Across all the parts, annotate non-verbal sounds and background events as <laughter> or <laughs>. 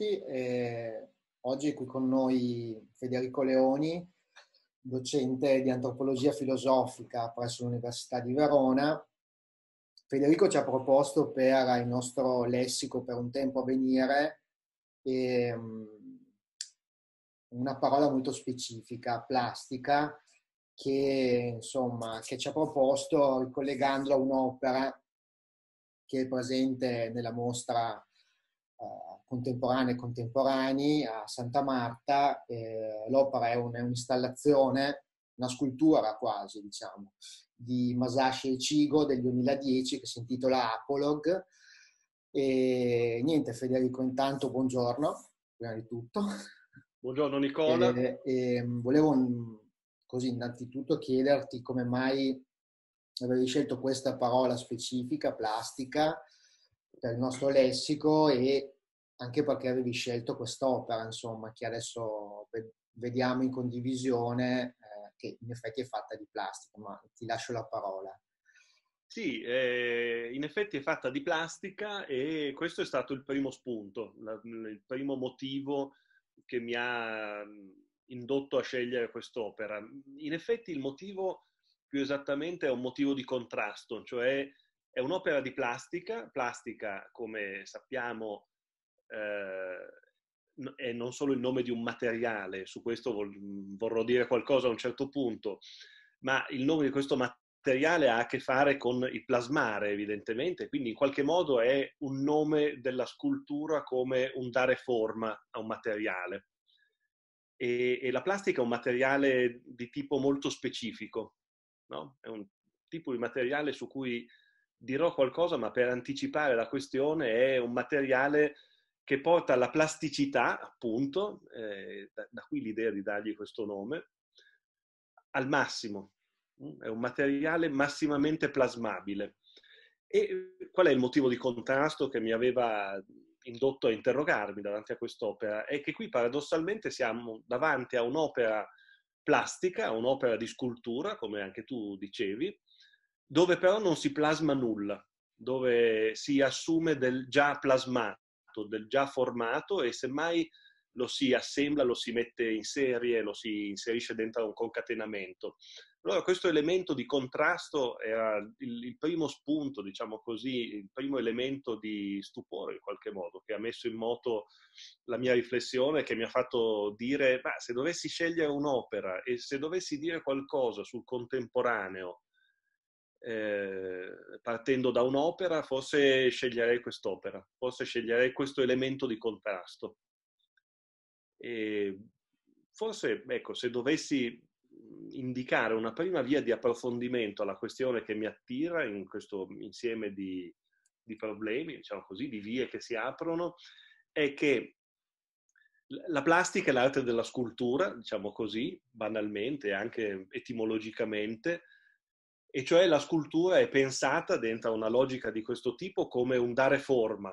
tutti. E eh, oggi è qui con noi Federico Leoni, docente di antropologia filosofica presso l'Università di Verona. Federico ci ha proposto per il nostro lessico per un tempo a venire e, ehm, una parola molto specifica, plastica, che, insomma, che ci ha proposto ricollegandola a un'opera che è presente nella mostra eh, contemporanee e contemporanei a Santa Marta. Eh, l'opera è, un, è, un'installazione, una scultura quasi, diciamo, di Masashi e Cigo del 2010 che si intitola Apolog. E niente, Federico, intanto buongiorno, prima di tutto. Buongiorno Nicola. E, e, ehm, volevo mm, così innanzitutto chiederti come mai avevi scelto questa parola specifica, plastica, per il nostro lessico e anche perché avevi scelto quest'opera, insomma, che adesso vediamo in condivisione, eh, che in effetti è fatta di plastica, ma ti lascio la parola. Sì, eh, in effetti è fatta di plastica e questo è stato il primo spunto, la, il primo motivo che mi ha mm, indotto a scegliere quest'opera. In effetti il motivo più esattamente è un motivo di contrasto, cioè è un'opera di plastica, plastica come sappiamo eh, e non solo il nome di un materiale, su questo vol- vorrò dire qualcosa a un certo punto, ma il nome di questo materiale ha a che fare con il plasmare, evidentemente, quindi in qualche modo è un nome della scultura come un dare forma a un materiale. E, e la plastica è un materiale di tipo molto specifico, no? è un tipo di materiale su cui dirò qualcosa, ma per anticipare la questione è un materiale che porta alla plasticità, appunto, eh, da, da qui l'idea di dargli questo nome, al massimo. Mm, è un materiale massimamente plasmabile. E eh, qual è il motivo di contrasto che mi aveva indotto a interrogarmi davanti a quest'opera? È che qui paradossalmente siamo davanti a un'opera plastica, un'opera di scultura, come anche tu dicevi, dove però non si plasma nulla, dove si assume del già plasmato fatto, del già formato e semmai lo si assembla, lo si mette in serie, lo si inserisce dentro un concatenamento. Allora questo elemento di contrasto era il, il, primo spunto, diciamo così, il primo elemento di stupore in qualche modo, che ha messo in moto la mia riflessione, che mi ha fatto dire, ma se dovessi scegliere un'opera e se dovessi dire qualcosa sul contemporaneo eh, partendo da un'opera, forse sceglierei quest'opera, forse sceglierei questo elemento di contrasto. E forse, ecco, se dovessi indicare una prima via di approfondimento alla questione che mi attira in questo insieme di, di problemi, diciamo così, di vie che si aprono, è che la plastica è l'arte della scultura, diciamo così, banalmente, e anche etimologicamente, e cioè la scultura è pensata dentro una logica di questo tipo come un dare forma,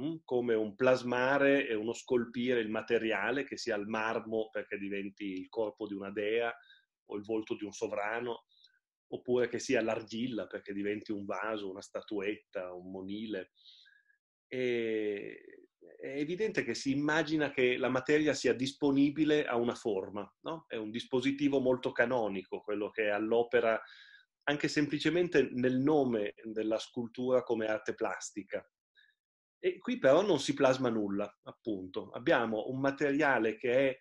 mm? come un plasmare e uno scolpire il materiale, che sia il marmo perché diventi il corpo di una dea o il volto di un sovrano, oppure che sia l'argilla perché diventi un vaso, una statuetta, un monile. E è evidente che si immagina che la materia sia disponibile a una forma, no? è un dispositivo molto canonico, quello che è all'opera anche semplicemente nel nome della scultura come arte plastica. E qui però non si plasma nulla, appunto. Abbiamo un materiale che è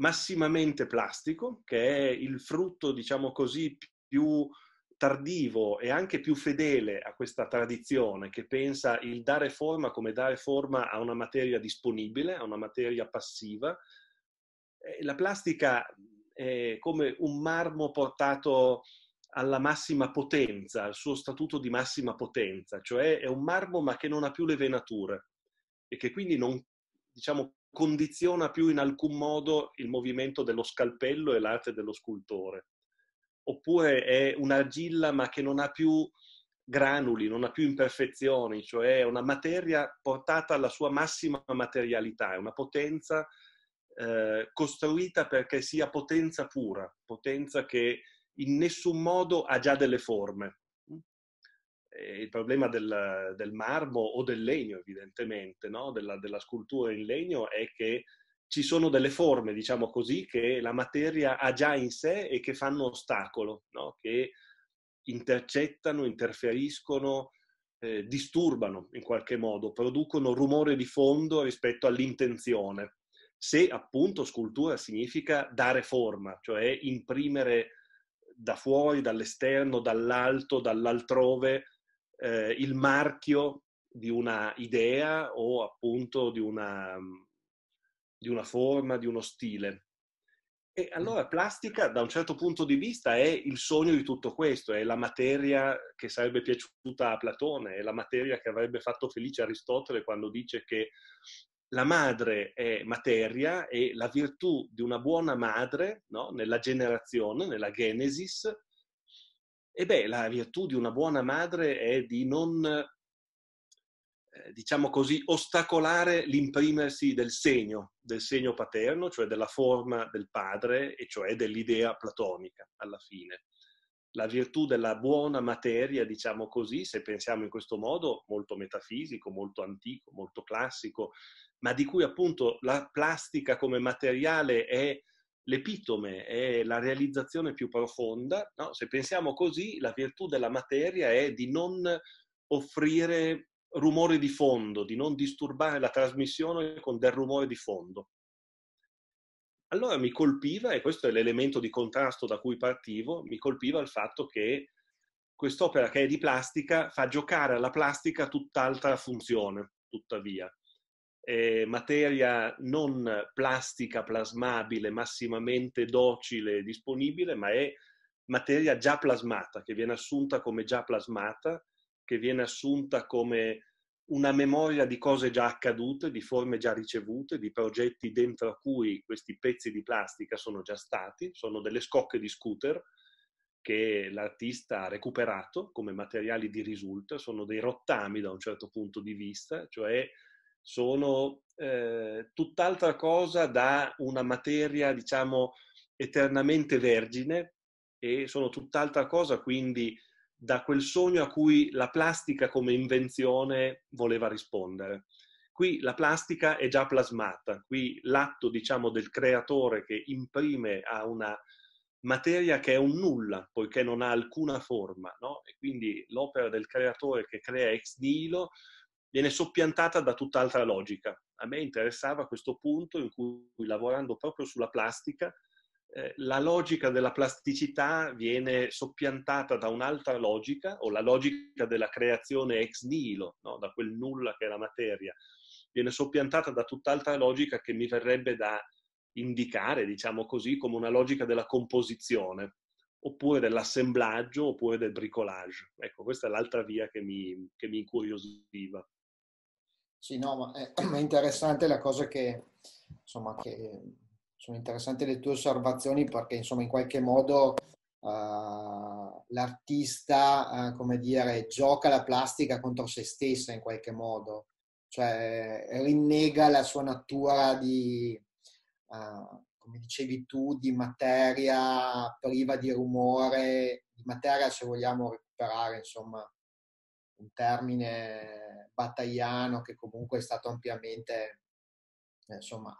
massimamente plastico, che è il frutto, diciamo così, più tardivo e anche più fedele a questa tradizione che pensa il dare forma come dare forma a una materia disponibile, a una materia passiva. La plastica è come un marmo portato alla massima potenza, al suo statuto di massima potenza, cioè è un marmo ma che non ha più le venature e che quindi non diciamo, condiziona più in alcun modo il movimento dello scalpello e l'arte dello scultore. Oppure è un'argilla ma che non ha più granuli, non ha più imperfezioni, cioè è una materia portata alla sua massima materialità, è una potenza eh, costruita perché sia potenza pura, potenza che in nessun modo ha già delle forme. Il problema del, del marmo o del legno, evidentemente, no? della, della, scultura in legno è che ci sono delle forme, diciamo così, che la materia ha già in sé e che fanno ostacolo, no? che intercettano, interferiscono, eh, disturbano in qualche modo, producono rumore di fondo rispetto all'intenzione se appunto scultura significa dare forma, cioè imprimere da fuori, dall'esterno, dall'alto, dall'altrove, eh, il marchio di una idea o appunto di una, mm, di una forma, di uno stile. E mm. allora plastica, da un certo punto di vista, è il sogno di tutto questo, è la materia che sarebbe piaciuta a Platone, è la materia che avrebbe fatto felice Aristotele quando dice che la madre è materia e la virtù di una buona madre no? nella generazione, nella Genesis, e beh, la virtù di una buona madre è di non, eh, diciamo così, ostacolare l'imprimersi del segno, del segno paterno, cioè della forma del padre, e cioè dell'idea platonica alla fine la virtù della buona materia, diciamo così, se pensiamo in questo modo, molto metafisico, molto antico, molto classico, ma di cui appunto la plastica come materiale è l'epitome, è la realizzazione più profonda. No? Se pensiamo così, la virtù della materia è di non offrire rumore di fondo, di non disturbare la trasmissione con del rumore di fondo. Allora mi colpiva, e questo è l'elemento di contrasto da cui partivo, mi colpiva il fatto che quest'opera che è di plastica fa giocare alla plastica tutt'altra funzione, tuttavia. È materia non plastica plasmabile, massimamente docile e disponibile, ma è materia già plasmata, che viene assunta come già plasmata, che viene assunta come una memoria di cose già accadute, di forme già ricevute, di progetti dentro a cui questi pezzi di plastica sono già stati, sono delle scocche di scooter che l'artista ha recuperato come materiali di risulta, sono dei rottami da un certo punto di vista, cioè sono eh, tutt'altra cosa da una materia, diciamo, eternamente vergine e sono tutt'altra cosa quindi da quel sogno a cui la plastica come invenzione voleva rispondere. Qui la plastica è già plasmata, qui l'atto diciamo, del creatore che imprime a una materia che è un nulla, poiché non ha alcuna forma, no? e quindi l'opera del creatore che crea ex nihilo viene soppiantata da tutt'altra logica. A me interessava questo punto in cui, lavorando proprio sulla plastica, eh, la logica della plasticità viene soppiantata da un'altra logica, o la logica della creazione ex nihilo, no? da quel nulla che è la materia, viene soppiantata da tutt'altra logica che mi verrebbe da indicare, diciamo così, come una logica della composizione, oppure dell'assemblaggio, oppure del bricolage. Ecco, questa è l'altra via che mi, che mi incuriosiva. Sì, no, ma è, <clears throat> interessante la cosa che, insomma, che sono interessanti le tue osservazioni perché insomma in qualche modo uh, l'artista, uh, come dire, gioca la plastica contro se stessa in qualche modo, cioè eh, rinnega la sua natura di, uh, come dicevi tu, di materia priva di rumore, di materia se vogliamo recuperare insomma un termine battagliano che comunque è stato ampiamente insomma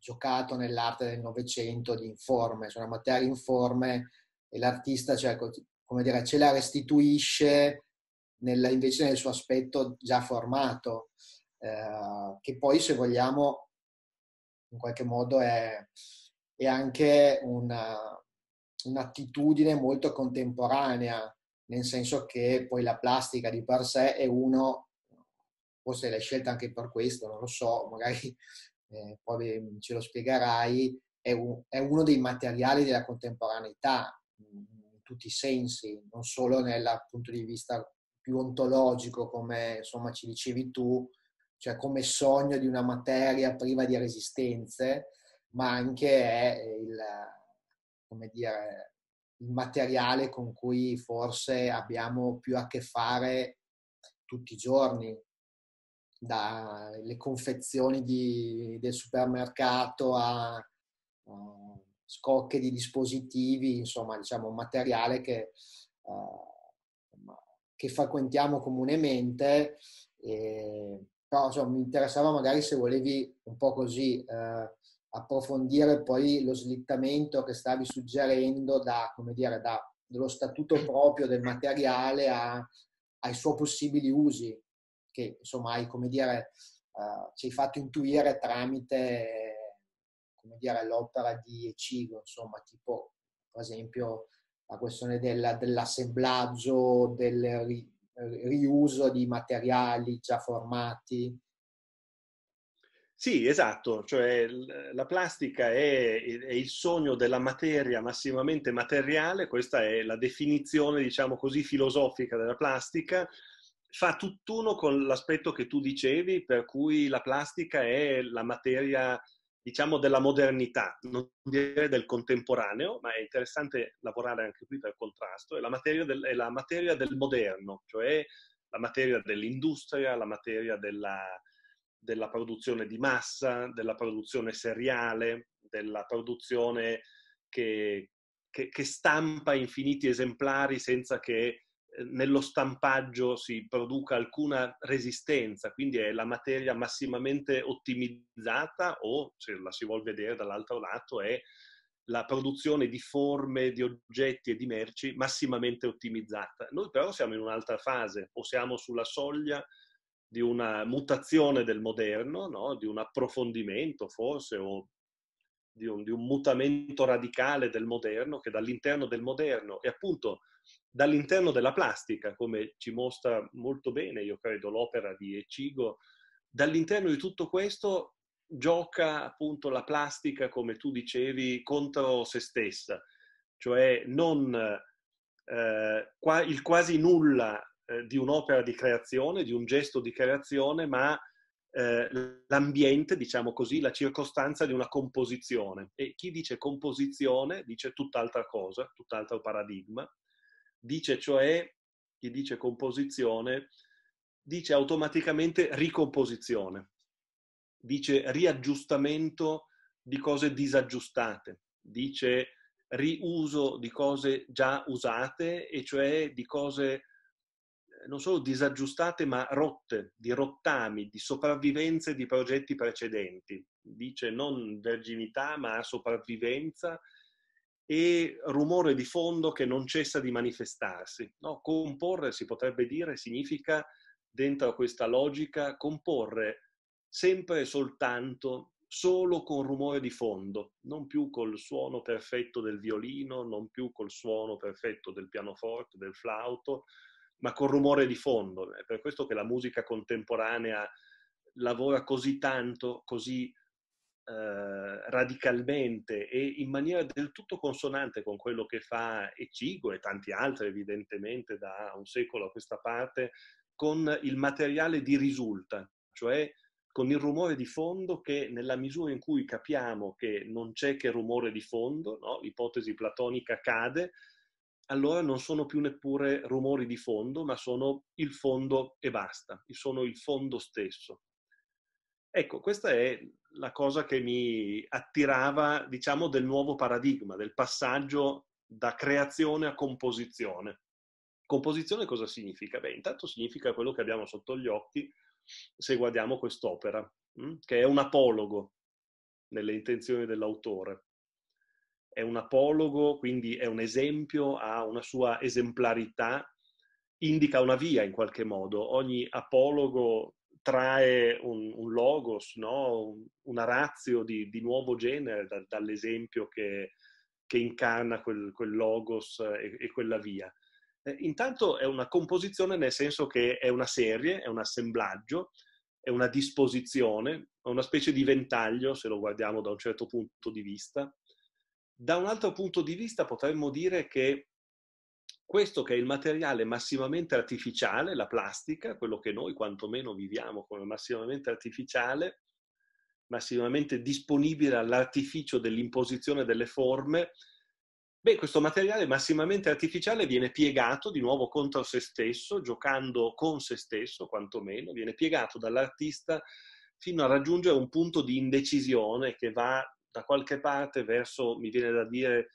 giocato nell'arte del Novecento di informe, cioè una materia informe e l'artista cioè, dire, ce la restituisce nel, invece nel suo aspetto già formato, eh, che poi se vogliamo in qualche modo è, è anche una, un'attitudine molto contemporanea, nel senso che poi la plastica di per sé è uno, forse l'hai scelta anche per questo, non lo so, magari eh, poi mhmm, ce lo spiegherai, è, un, è, uno dei materiali della contemporaneità mhmm, in tutti i sensi, non solo dal punto di vista più ontologico, come insomma ci dicevi tu, cioè come sogno di una materia priva di resistenze, ma anche è eh, il, dire, il materiale con cui forse abbiamo più a che fare tutti i giorni, dalle confezioni di, del supermercato a uh, scocche di dispositivi, insomma, diciamo, un materiale che, uh, che frequentiamo comunemente. E, però insomma, mi interessava magari se volevi un po' così eh, approfondire poi lo slittamento che stavi suggerendo da, come dire, da, dallo statuto proprio del materiale a, ai suoi possibili usi che insomma hai, come dire, uh, ci hai fatto intuire tramite, come dire, l'opera di Ecigo, insomma, tipo, per esempio, la questione del, dell'assemblaggio, del ri, riuso di materiali già formati. Sì, esatto, cioè la plastica è, è, il sogno della materia massimamente materiale, questa è la definizione, diciamo così, filosofica della plastica, fa tutt'uno con l'aspetto che tu dicevi, per cui la plastica è la materia, diciamo, della modernità, non dire del contemporaneo, ma è interessante lavorare anche qui per contrasto, è la materia del, è la materia del moderno, cioè la materia dell'industria, la materia della, della produzione di massa, della produzione seriale, della produzione che, che, che stampa infiniti esemplari senza che eh, nello stampaggio si produca alcuna resistenza, quindi è la materia massimamente ottimizzata o, se la si vuol vedere dall'altro lato, è la produzione di forme, di oggetti e di merci massimamente ottimizzata. Noi però siamo in un'altra fase o siamo sulla soglia di una mutazione del moderno, no? di un approfondimento forse o di un, di un mutamento radicale del moderno che dall'interno del moderno e appunto dall'interno della plastica, come ci mostra molto bene, io credo, l'opera di Ecigo, dall'interno di tutto questo gioca appunto la plastica, come tu dicevi, contro se stessa, cioè non eh, il quasi nulla eh, di un'opera di creazione, di un gesto di creazione, ma eh, l'ambiente, diciamo così, la circostanza di una composizione. E chi dice composizione dice tutt'altra cosa, tutt'altro paradigma, dice cioè, chi dice composizione, dice automaticamente ricomposizione, dice riaggiustamento di cose disaggiustate, dice riuso di cose già usate e cioè di cose eh, non solo disaggiustate ma rotte, di rottami, di sopravvivenze di progetti precedenti. Dice non verginità ma sopravvivenza e rumore di fondo che non cessa di manifestarsi. No? Comporre, si potrebbe dire, significa, dentro questa logica, comporre sempre e soltanto, solo con rumore di fondo, non più col suono perfetto del violino, non più col suono perfetto del pianoforte, del flauto, ma col rumore di fondo. È per questo che la musica contemporanea lavora così tanto, così eh, radicalmente e in maniera del tutto consonante con quello che fa Ecigo e tanti altri evidentemente da un secolo a questa parte con il materiale di risulta, cioè con il rumore di fondo che nella misura in cui capiamo che non c'è che rumore di fondo, no? l'ipotesi platonica cade, allora non sono più neppure rumori di fondo, ma sono il fondo e basta, sono il fondo stesso. Ecco, questa è la cosa che mi attirava, diciamo, del nuovo paradigma, del passaggio da creazione a composizione. Composizione cosa significa? Beh, intanto significa quello che abbiamo sotto gli occhi se guardiamo quest'opera, mm, che è un apologo nelle intenzioni dell'autore. È un apologo, quindi è un esempio, ha una sua esemplarità, indica una via in qualche modo. Ogni apologo trae un, un logos, no? una razio di, di nuovo genere da, dall'esempio che, che incarna quel, quel logos e, e, quella via. Eh, intanto è una composizione nel senso che è una serie, è un assemblaggio, è una disposizione, è una specie di ventaglio se lo guardiamo da un certo punto di vista. Da un altro punto di vista potremmo dire che questo che è il materiale massimamente artificiale, la plastica, quello che noi quantomeno viviamo come massimamente artificiale, massimamente disponibile all'artificio dell'imposizione delle forme, beh, questo materiale massimamente artificiale viene piegato di nuovo contro se stesso, giocando con se stesso quantomeno, viene piegato dall'artista fino a raggiungere un punto di indecisione che va da qualche parte verso, mi viene da dire,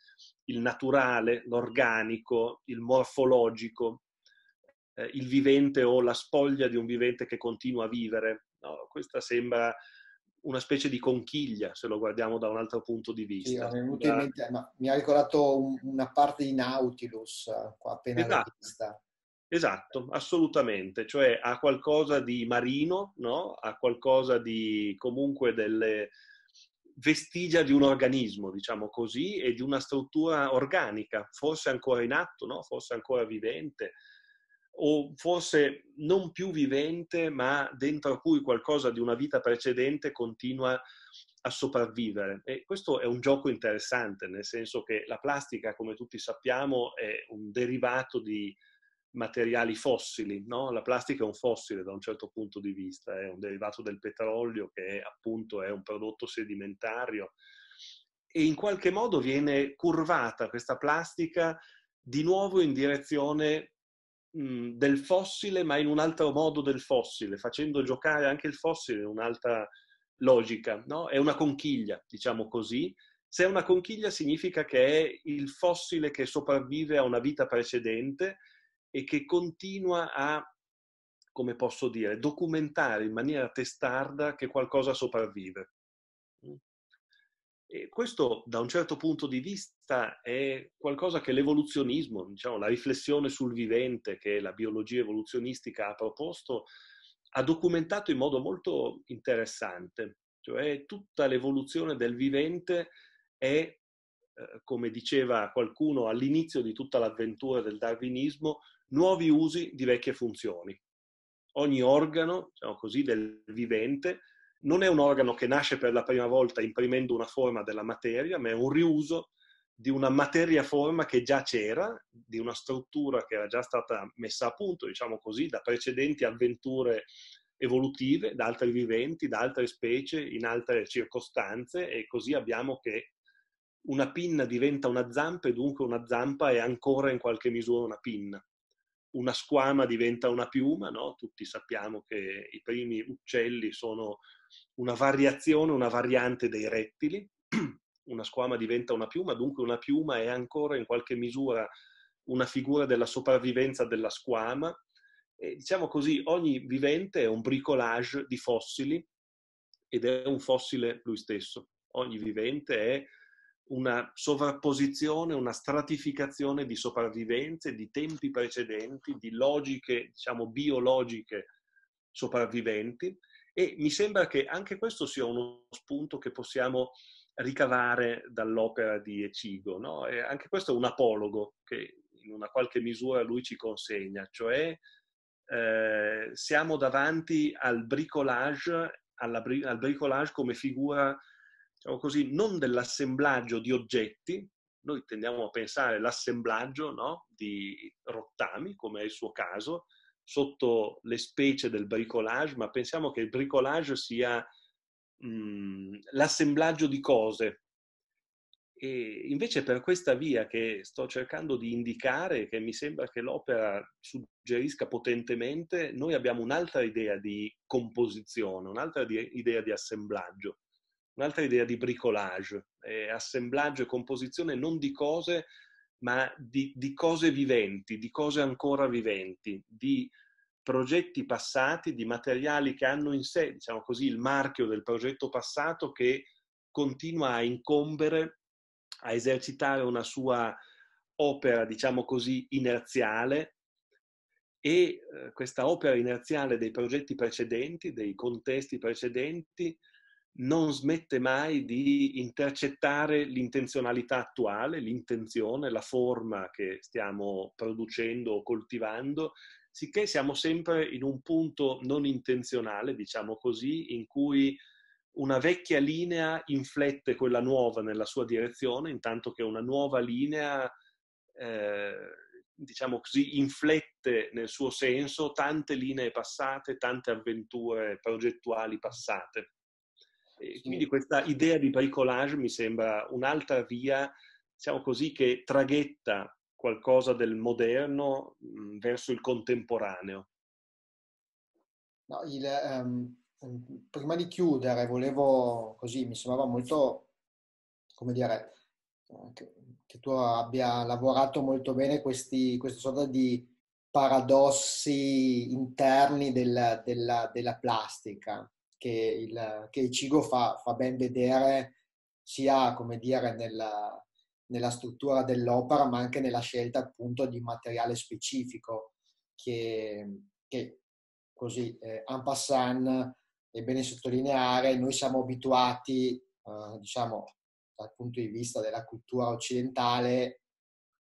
il naturale, l'organico, il morfologico, eh, il vivente o la spoglia di un vivente che continua a vivere. No, questa sembra una specie di conchiglia, se lo guardiamo da un altro punto di vista. Sì, mente, mi ha ricordato un, una parte di Nautilus, eh, qua appena esatto. vista. Esatto, assolutamente, cioè ha qualcosa di marino, no? ha qualcosa di comunque delle, vestigia di un organismo, diciamo così, e di una struttura organica, forse ancora in atto, no? forse ancora vivente, o forse non più vivente, ma dentro cui qualcosa di una vita precedente continua a sopravvivere. E questo è un gioco interessante, nel senso che la plastica, come tutti sappiamo, è un derivato di, materiali fossili. No? La plastica è un fossile da un certo punto di vista, è un derivato del petrolio che è, appunto è un prodotto sedimentario e in qualche modo viene curvata questa plastica di nuovo in direzione mh, del fossile, ma in un altro modo del fossile, facendo giocare anche il fossile in un'altra logica. No? È una conchiglia, diciamo così, se è una conchiglia significa che è il fossile che sopravvive a una vita precedente e che continua a, come posso dire, documentare in maniera testarda che qualcosa sopravvive. Mm. E questo da un certo punto di vista è qualcosa che l'evoluzionismo, diciamo, la riflessione sul vivente che la biologia evoluzionistica ha proposto, ha documentato in modo molto interessante, cioè tutta l'evoluzione del vivente è, eh, come diceva qualcuno all'inizio di tutta l'avventura del darwinismo, nuovi usi di vecchie funzioni. Ogni organo, diciamo così, del vivente non è un organo che nasce per la prima volta imprimendo una forma della materia, ma è un riuso di una materia forma che già c'era, di una struttura che era già stata messa a punto, diciamo così, da precedenti avventure evolutive, da altri viventi, da altre specie, in altre circostanze e così abbiamo che una pinna diventa una zampa e dunque una zampa è ancora in qualche misura una pinna una squama diventa una piuma, no? tutti sappiamo che i primi uccelli sono una variazione, una variante dei rettili, <clears throat> una squama diventa una piuma, dunque una piuma è ancora in qualche misura una figura della sopravvivenza della squama. E, diciamo così, ogni vivente è un bricolage di fossili ed è un fossile lui stesso. Ogni vivente è una sovrapposizione, una stratificazione di sopravvivenze, di tempi precedenti, di logiche, diciamo, biologiche sopravviventi e mi sembra che anche questo sia uno spunto che possiamo ricavare dall'opera di Ecigo. No? E anche questo è un apologo che in una qualche misura lui ci consegna, cioè eh, siamo davanti al bricolage, alla, al bricolage come figura diciamo così, non dell'assemblaggio di oggetti, noi tendiamo a pensare all'assemblaggio no? di rottami, come è il suo caso, sotto le specie del bricolage, ma pensiamo che il bricolage sia mh, mm, l'assemblaggio di cose. E invece per questa via che sto cercando di indicare, che mi sembra che l'opera suggerisca potentemente, noi abbiamo un'altra idea di composizione, un'altra idea di assemblaggio un'altra idea di bricolage, eh, assemblaggio e composizione non di cose, ma di, di, cose viventi, di cose ancora viventi, di progetti passati, di materiali che hanno in sé, diciamo così, il marchio del progetto passato che continua a incombere, a esercitare una sua opera, diciamo così, inerziale e eh, questa opera inerziale dei progetti precedenti, dei contesti precedenti, non smette mai di intercettare l'intenzionalità attuale, l'intenzione, la forma che stiamo producendo o coltivando, sicché siamo sempre in un punto non intenzionale, diciamo così, in cui una vecchia linea inflette quella nuova nella sua direzione, intanto che una nuova linea, eh, diciamo così, inflette nel suo senso tante linee passate, tante avventure progettuali passate quindi questa idea di bricolage mi sembra un'altra via, diciamo così, che traghetta qualcosa del moderno mm, verso il contemporaneo. No, il, um, prima di chiudere, volevo così, mi sembrava molto, come dire, eh, che, che tu abbia lavorato molto bene questi, questa sorta di paradossi interni della, della, della plastica che, il, che Ichigo fa, fa, ben vedere sia, come dire, nella, nella struttura dell'opera, ma anche nella scelta appunto di materiale specifico che, che così, eh, en passant, è bene sottolineare, noi siamo abituati, eh, diciamo, dal punto di vista della cultura occidentale,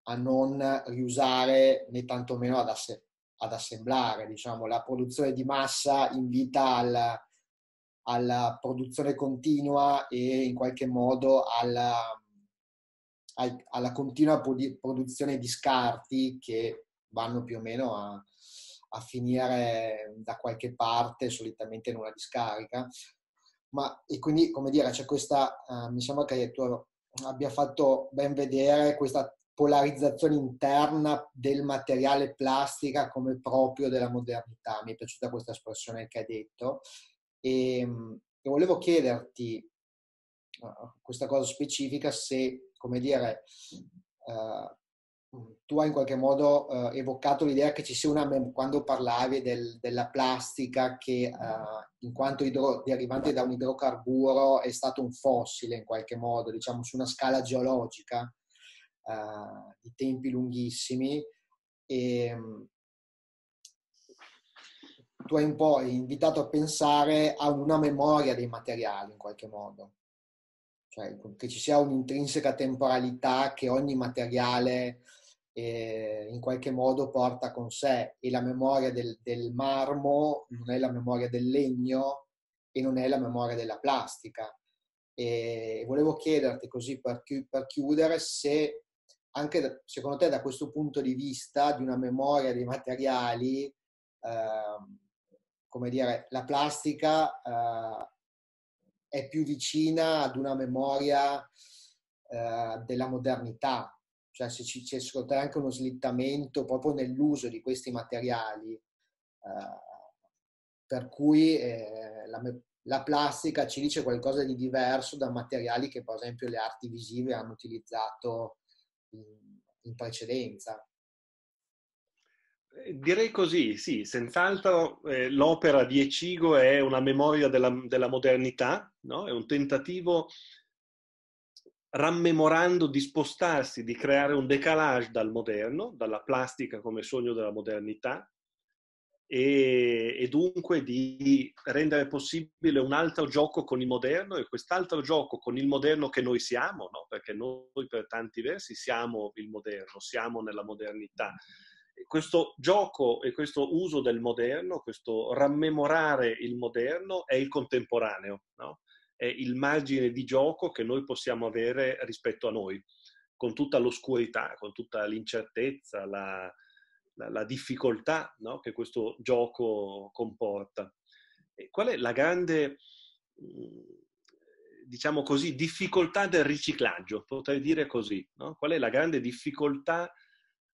a non riusare né tantomeno ad, asse- ad assemblare, diciamo, la produzione di massa invita al, alla produzione continua e in qualche modo alla, alla continua produzione di scarti che vanno più o meno a, a finire da qualche parte, solitamente in una discarica. Ma, e quindi, come dire, c'è questa, uh, mi sembra che tu abbia fatto ben vedere questa polarizzazione interna del materiale plastica come proprio della modernità. Mi è piaciuta questa espressione che hai detto e, ehm, e volevo chiederti ah, questa cosa specifica se, come dire, uh, tu hai in qualche modo uh, evocato l'idea che ci sia una, mem- quando parlavi del, della plastica che eh, in quanto idro- derivante da un idrocarburo è stato un fossile in qualche modo, diciamo su una scala geologica di tempi lunghissimi. E, ehm, tu hai un po' invitato a pensare a una memoria dei materiali in qualche modo, cioè che ci sia un'intrinseca temporalità che ogni materiale eh, in qualche modo porta con sé e la memoria del, del marmo non è la memoria del legno e non è la memoria della plastica. E volevo chiederti così per, chi, per chiudere se anche da, secondo te da questo punto di vista di una memoria dei materiali ehm, come dire, la plastica eh, è più vicina ad una memoria eh, della modernità, cioè se ci, ci ascolterà anche uno slittamento proprio nell'uso di questi materiali, eh, per cui eh, la, la, plastica ci dice qualcosa di diverso da materiali che per esempio le arti visive hanno utilizzato in, in precedenza. Direi così, sì, senz'altro eh, l'opera di Ecigo è una memoria della, della modernità, no? è un tentativo rammemorando di spostarsi, di creare un décalage dal moderno, dalla plastica come sogno della modernità e, e dunque di rendere possibile un altro gioco con il moderno e quest'altro gioco con il moderno che noi siamo, no? perché noi per tanti versi siamo il moderno, siamo nella modernità questo gioco e questo uso del moderno, questo rammemorare il moderno è il contemporaneo, no? è il margine di gioco che noi possiamo avere rispetto a noi, con tutta l'oscurità, con tutta l'incertezza, la, la, la difficoltà no? che questo gioco comporta. E qual è la grande, mm, diciamo così, difficoltà del riciclaggio? Potrei dire così, no? qual è la grande difficoltà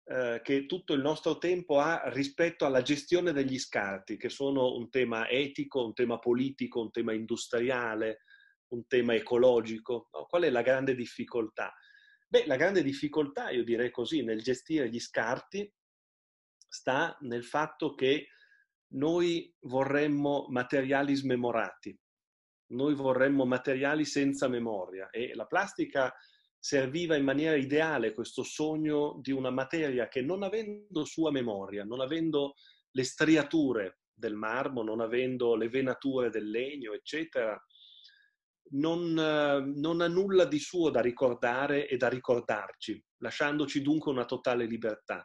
eh, che tutto il nostro tempo ha rispetto alla gestione degli scarti, che sono un tema etico, un tema politico, un tema industriale, un tema ecologico. No? Qual è la grande difficoltà? Beh, la grande difficoltà, io direi così, nel gestire gli scarti sta nel fatto che noi vorremmo materiali smemorati, noi vorremmo materiali senza memoria e la plastica serviva in maniera ideale questo sogno di una materia che non avendo sua memoria, non avendo le striature del marmo, non avendo le venature del legno, eccetera, non, eh, non, ha nulla di suo da ricordare e da ricordarci, lasciandoci dunque una totale libertà.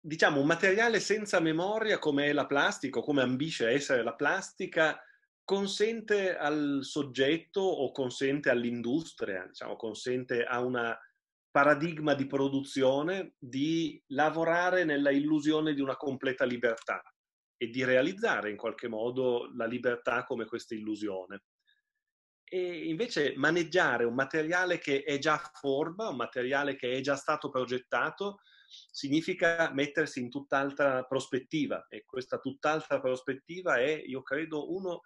Diciamo, un materiale senza memoria come è la plastica, o come ambisce essere la plastica, consente al soggetto o consente all'industria, diciamo, consente a un paradigma di produzione di lavorare nella illusione di una completa libertà e di realizzare in qualche modo la libertà come questa illusione. E invece maneggiare un materiale che è già forma, un materiale che è già stato progettato, significa mettersi in tutt'altra prospettiva e questa tutt'altra prospettiva è, io credo, uno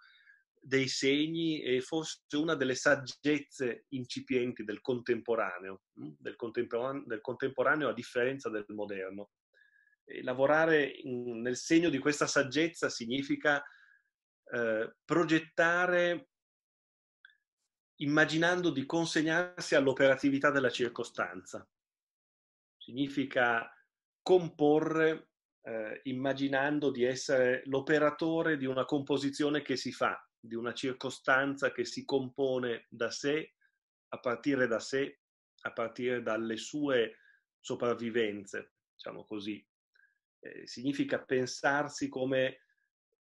dei segni e forse una delle saggezze incipienti del contemporaneo, mm, del contemporaneo, del contemporaneo a differenza del moderno. E lavorare in, nel segno di questa saggezza significa eh, progettare immaginando di consegnarsi all'operatività della circostanza. Significa comporre eh, immaginando di essere l'operatore di una composizione che si fa, di una circostanza che si compone da sé, a partire da sé, a partire dalle sue sopravvivenze, diciamo così. Eh, significa pensarsi come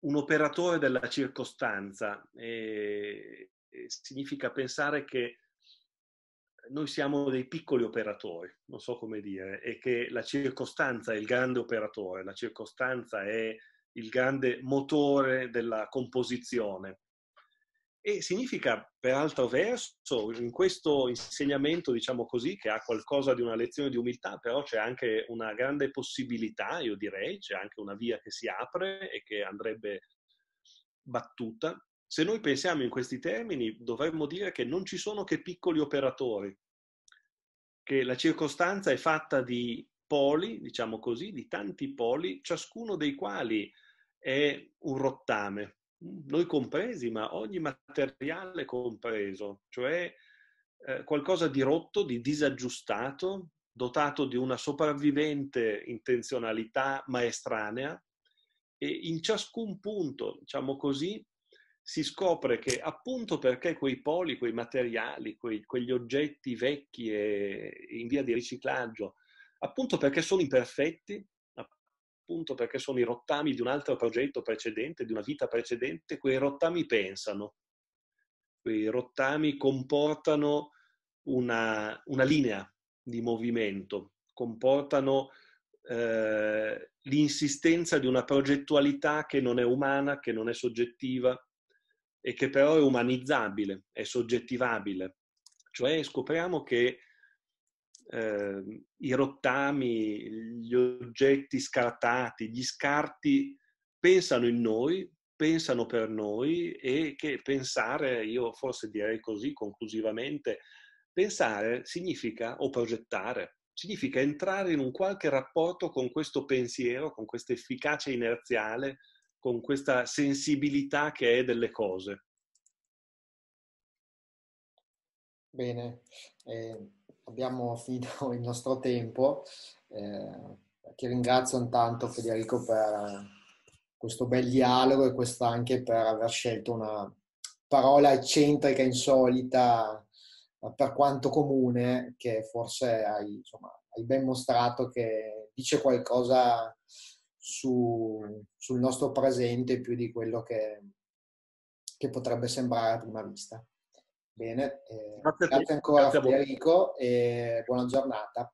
un operatore della circostanza, eh, significa pensare che noi siamo dei piccoli operatori, non so come dire, e che la circostanza è il grande operatore, la circostanza è il grande motore della composizione. E significa, peraltro verso, in questo insegnamento, diciamo così, che ha qualcosa di una lezione di umiltà, però c'è anche una grande possibilità, io direi, c'è anche una via che si apre e che andrebbe battuta. Se noi pensiamo in questi termini, dovremmo dire che non ci sono che piccoli operatori, che la circostanza è fatta di poli, diciamo così, di tanti poli, ciascuno dei quali è un rottame, noi compresi, ma ogni materiale compreso, cioè eh, qualcosa di rotto, di disaggiustato, dotato di una sopravvivente intenzionalità ma estranea e in ciascun punto, diciamo così, si scopre che appunto perché quei poli, quei materiali, quei, quegli oggetti vecchi e in via di riciclaggio, appunto perché sono imperfetti, appunto perché sono i rottami di un altro progetto precedente, di una vita precedente, quei rottami pensano, quei rottami comportano una, una linea di movimento, comportano eh, l'insistenza di una progettualità che non è umana, che non è soggettiva e che però è umanizzabile, è soggettivabile. Cioè scopriamo che eh, i rottami, gli oggetti scartati, gli scarti pensano in noi, pensano per noi e che pensare, io forse direi così conclusivamente, pensare significa o progettare, significa entrare in un qualche rapporto con questo pensiero, con questa efficacia inerziale, con questa sensibilità che è delle cose. Bene, eh, abbiamo finito <laughs> il nostro tempo. Eh, ti ringrazio intanto Federico per eh, questo bel dialogo e questa anche per aver scelto una parola eccentrica, insolita, eh, per quanto comune, che forse hai, insomma, hai ben mostrato che dice qualcosa su, sul nostro presente più di quello che, che potrebbe sembrare a prima vista. Bene, eh, grazie, grazie, ancora grazie a Federico e buona giornata.